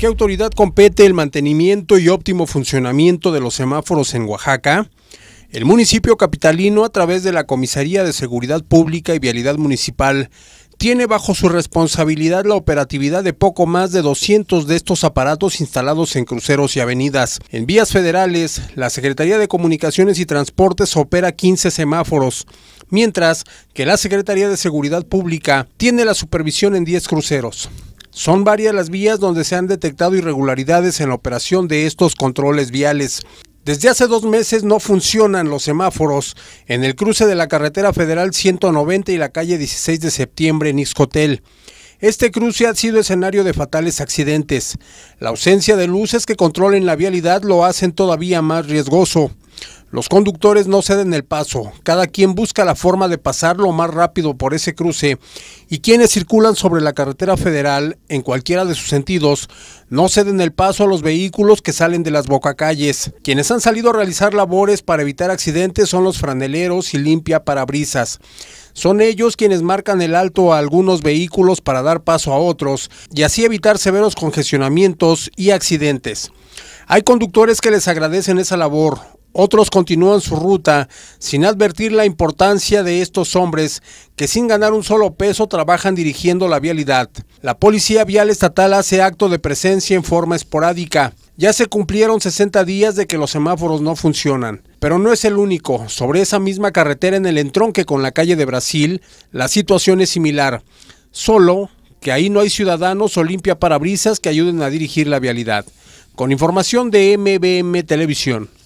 qué autoridad compete el mantenimiento y óptimo funcionamiento de los semáforos en Oaxaca? El municipio capitalino, a través de la Comisaría de Seguridad Pública y Vialidad Municipal, tiene bajo su responsabilidad la operatividad de poco más de 200 de estos aparatos instalados en cruceros y avenidas. En vías federales, la Secretaría de Comunicaciones y Transportes opera 15 semáforos, mientras que la Secretaría de Seguridad Pública tiene la supervisión en 10 cruceros. Son varias las vías donde se han detectado irregularidades en la operación de estos controles viales. Desde hace dos meses no funcionan los semáforos en el cruce de la carretera federal 190 y la calle 16 de septiembre en Iscotel. Este cruce ha sido escenario de fatales accidentes. La ausencia de luces que controlen la vialidad lo hacen todavía más riesgoso. Los conductores no ceden el paso, cada quien busca la forma de pasar lo más rápido por ese cruce y quienes circulan sobre la carretera federal en cualquiera de sus sentidos no ceden el paso a los vehículos que salen de las bocacalles. Quienes han salido a realizar labores para evitar accidentes son los franeleros y limpia parabrisas. Son ellos quienes marcan el alto a algunos vehículos para dar paso a otros y así evitar severos congestionamientos y accidentes. Hay conductores que les agradecen esa labor, otros continúan su ruta sin advertir la importancia de estos hombres que sin ganar un solo peso trabajan dirigiendo la vialidad. La Policía Vial Estatal hace acto de presencia en forma esporádica. Ya se cumplieron 60 días de que los semáforos no funcionan. Pero no es el único. Sobre esa misma carretera en el entronque con la calle de Brasil, la situación es similar. Solo que ahí no hay ciudadanos o limpia parabrisas que ayuden a dirigir la vialidad. Con información de MBM Televisión.